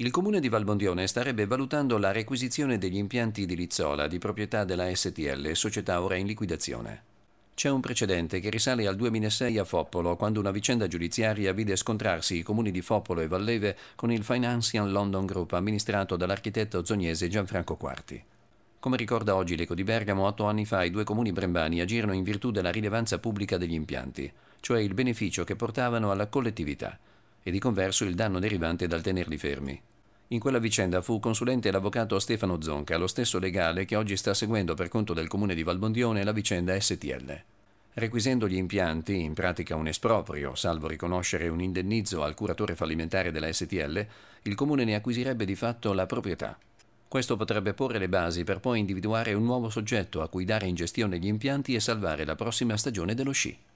Il comune di Valbondione starebbe valutando la requisizione degli impianti di Lizzola di proprietà della STL, società ora in liquidazione. C'è un precedente che risale al 2006 a Foppolo, quando una vicenda giudiziaria vide scontrarsi i comuni di Foppolo e Valleve con il Financial London Group amministrato dall'architetto zognese Gianfranco Quarti. Come ricorda oggi l'Eco di Bergamo, otto anni fa i due comuni brembani agirono in virtù della rilevanza pubblica degli impianti, cioè il beneficio che portavano alla collettività, e di converso il danno derivante dal tenerli fermi. In quella vicenda fu consulente l'avvocato Stefano Zonca, lo stesso legale che oggi sta seguendo per conto del comune di Valbondione la vicenda STL. Requisendo gli impianti, in pratica un esproprio, salvo riconoscere un indennizzo al curatore fallimentare della STL, il comune ne acquisirebbe di fatto la proprietà. Questo potrebbe porre le basi per poi individuare un nuovo soggetto a cui dare in gestione gli impianti e salvare la prossima stagione dello sci.